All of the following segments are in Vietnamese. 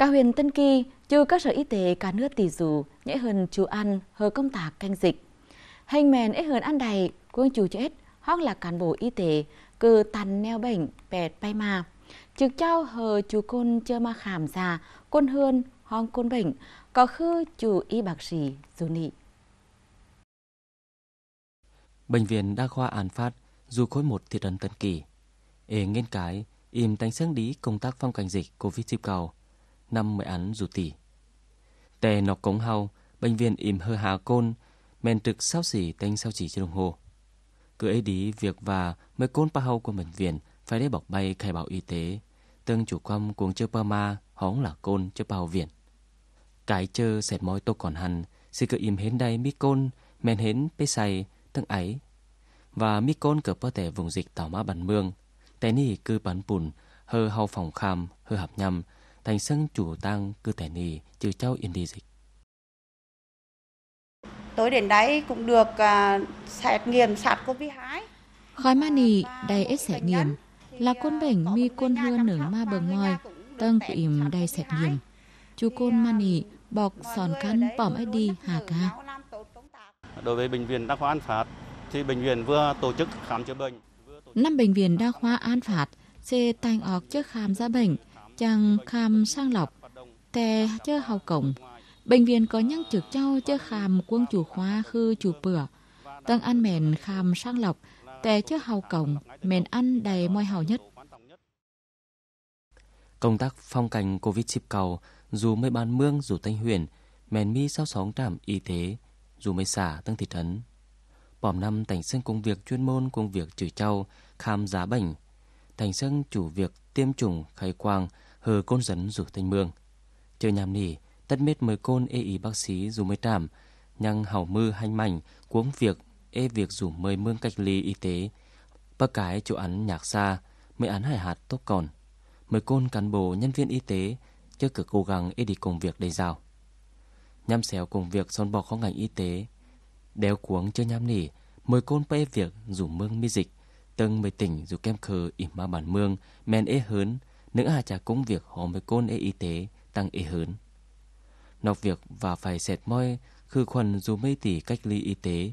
Cả huyện Tân Kỳ, trừ các sở y tế cả nước tỷ dù, nhẽ hơn chú ăn, hờ công tác canh dịch. Hành mèn ấy hơn ăn đầy, quân chú chết, hoặc là cán bộ y tế, cứ tàn neo bệnh, bẹt bay mà. Trực trao hờ chú côn chơ ma khảm già, quân hươn, hong côn bệnh, có khư chú y bác sĩ, dù nị. Bệnh viện Đa khoa An Phát, dù khối một thị trấn Tân Kỳ. Ê nghiên cái, im tánh sáng đi công tác phong cảnh dịch COVID-19 năm mười án dù tỷ. Tè nọc cống hao, bệnh viện im hơ hà côn, men trực sao xỉ tênh sao chỉ trên đồng hồ. Cứ ấy đi việc và mới côn pa hau của bệnh viện phải để bọc bay khai báo y tế. tân chủ quăm cuồng chơ pa ma, hóng là côn chơ pa viện. Cái chơ sẹt môi tô còn hằn, xì cứ im hến đây mi côn, men hến bê say, tăng ấy. Và mi côn cờ bơ tẻ vùng dịch tảo má bắn mương. tè nì cứ bắn bùn, hơ hau phòng kham, hơ hạp nhằm, thành sân chủ tăng cư thể nì trừ châu yên đi dịch. tối đến đây cũng được uh, xét nghiệm sát COVID-2. Gói ma nì đầy xét nghiệm là côn bệnh mi côn hưa nở ma bờ ngoài tân của im đầy xét nghiệm. Chú côn ma nì bọc sòn khăn bỏm ấy đi hà ca. Đối với bệnh viện đa khoa An Phát thì bệnh viện vừa tổ chức khám chữa bệnh. Năm bệnh viện đa khoa An Phát sẽ thành ọc trước khám ra bệnh chăng kham sang lọc, tè chơ hào cổng. Bệnh viện có nhân trực châu chơ kham quân chủ khoa khư chủ bửa. Tăng ăn mền kham sang lọc, tè chơ hào cổng, mền ăn đầy môi hào nhất. Công tác phong cảnh covid chip cầu, dù mấy bán mương dù thanh huyền, mền mi sau sóng trạm y tế, dù mấy xả tăng thị trấn. Bỏm năm thành sân công việc chuyên môn công việc trừ châu kham giá bệnh. Thành sân chủ việc tiêm chủng khai quang, hờ côn dẫn rủ thanh mương. Chờ nhàm nỉ, tất mết mời côn ê ý bác sĩ dù mới trảm, nhăng hảo mư hành mảnh, cuống việc, ê việc rủ mời mương cách ly y tế. Bác cái chỗ án nhạc xa, mới án hải hạt tốt còn. Mời côn cán bộ nhân viên y tế, chứ cứ cố gắng ê đi công việc đầy rào. Nhằm xéo công việc son bọc khó ngành y tế. Đéo cuống chưa nham nỉ, mời côn bê việc rủ mương mi dịch. Tân mới tỉnh dù kem khờ ỉm ma bản mương, men ế hớn, nữ hà trả công việc họ mới côn e y tế tăng e hớn. Nọc việc và phải sệt môi khử khuẩn dù mấy tỷ cách ly y tế,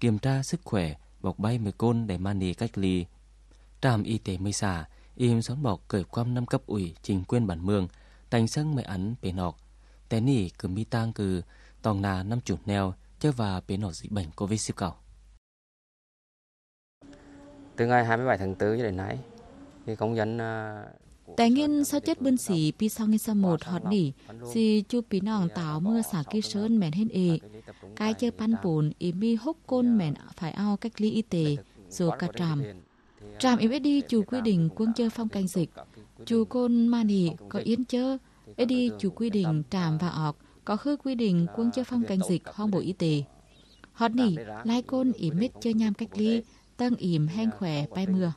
kiểm tra sức khỏe, bọc bay mới côn để mani cách ly. Trạm y tế mới xả, im xón bọc cởi quam năm cấp ủy chính quyền bản mương, thành sân mới ắn bề nọc. Té nỉ cứ mi tang cừ tòng nà năm chục neo, chơi và bề nọc dịch bệnh Covid-19 siêu từ ngày 27 tháng 4 cho đến nay thì công dân à, Tại nghiên sao chết bươn xỉ pi sao nghiên sao một hot nỉ, si chu pi nòng táo mưa xả ký sơn mèn hên ê. Cái chơi pan bùn ý mi hốc côn mèn phải ao cách ly y tế, dù cả tràm. Tràm im đi chủ quy định quân chơi phong canh dịch. Chủ côn ma nỉ có yến chơ, đi chủ quy định tràm và ọc có khứ quy định quân chơi phong canh dịch hong bộ y tế. hot nỉ, lai côn ý mít chơi nham cách ly, tăng ỉm hang khỏe bay mưa.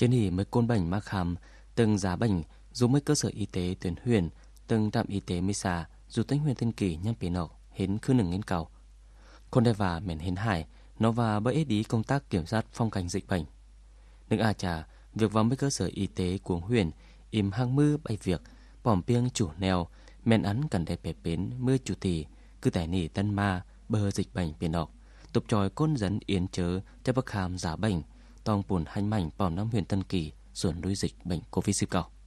Trên hỉ mới côn bảnh mác hàm, từng giá bảnh, dù mấy cơ sở y tế tuyến huyền, từng trạm y tế mới xà, dù tính huyền thiên kỳ nhằm bị nậu, hến khư nừng nghiên cầu. Con đe và mền hến hải, nó và bởi ít ý công tác kiểm soát phong cảnh dịch bệnh. Nước à trà, việc vào mấy cơ sở y tế của huyền, im hang mưa bay việc, bỏm piêng chủ nèo, men ấn cần đẹp bẹp bến mưa chủ tỷ, cứ tẻ nỉ tân ma, bờ dịch bệnh biển độc, tục tròi côn dấn yến chớ cho bác hàm giả bệnh, phong bùn hành mảnh bom năm huyện Tân Kỳ sườn đối dịch bệnh Covid-19.